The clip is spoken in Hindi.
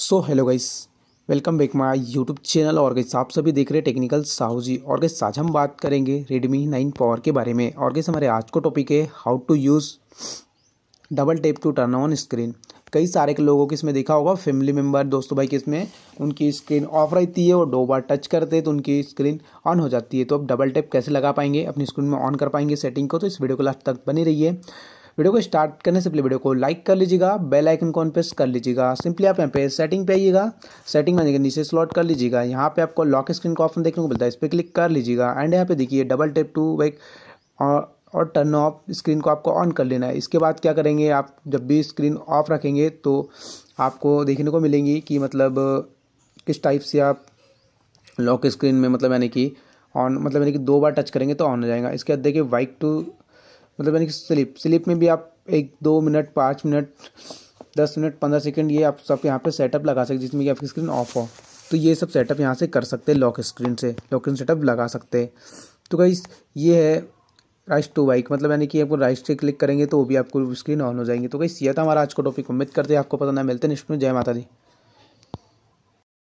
so hello guys welcome back my YouTube channel और गैस आप सभी देख रहे टेक्निकल साहू जी और गैस आज हम बात करेंगे रेडमी नाइन पावर के बारे में और गैस हमारे आज को टॉपिक है how to use double tap to turn on screen कई सारे के लोगों को इसमें देखा होगा फैमिली मेम्बर दोस्तों भाई के इसमें उनकी स्क्रीन ऑफ रहती है और दो बार टच करते हैं तो उनकी स्क्रीन ऑन हो जाती है तो अब डबल टेप कैसे लगा पाएंगे अपनी स्क्रीन में ऑन कर पाएंगे सेटिंग को तो इस वीडियो को लास्ट तक बनी रही है वीडियो को स्टार्ट करने से पहले वीडियो को लाइक कर लीजिएगा बेल आइकन को प्रेस कर लीजिएगा सिंपली आप यहाँ पे सेटिंग पे आइएगा सेटिंग में नीचे स्लॉट कर लीजिएगा यहाँ पे आपको लॉक स्क्रीन का ऑप्शन देखने को मिलता है इस पर क्लिक कर लीजिएगा एंड यहाँ पे देखिए डबल टेप टू वेक और टर्न ऑफ स्क्रीन को आपको ऑन कर लेना है इसके बाद क्या करेंगे आप जब भी स्क्रीन ऑफ रखेंगे तो आपको देखने को मिलेंगी कि मतलब uh, किस टाइप से आप लॉक स्क्रीन में मतलब यानी कि ऑन मतलब यानी कि दो बार टच करेंगे तो ऑन हो जाएगा इसके बाद देखिए वाइक टू मतलब यानी कि स्लिप स्लिप में भी आप एक दो मिनट पाँच मिनट दस मिनट पंद्रह सेकेंड ये आप सब यहाँ पे सेटअप लगा सकते जिसमें कि आपकी स्क्रीन ऑफ हो तो ये सब सेटअप यहाँ से कर सकते हैं लॉक स्क्रीन से लॉक स्क्रीन सेटअप लगा सकते हैं तो कहीं ये है राइस टू बाइक मतलब यानी कि आपको राइस से क्लिक करेंगे तो वो भी आपको स्क्रीन ऑन हो जाएंगे तो कहीं सीधा था हमारा आज का टॉपिक उम्मीद करते हैं आपको पता ना मिलते हैं नेक्स्ट में जय माता दी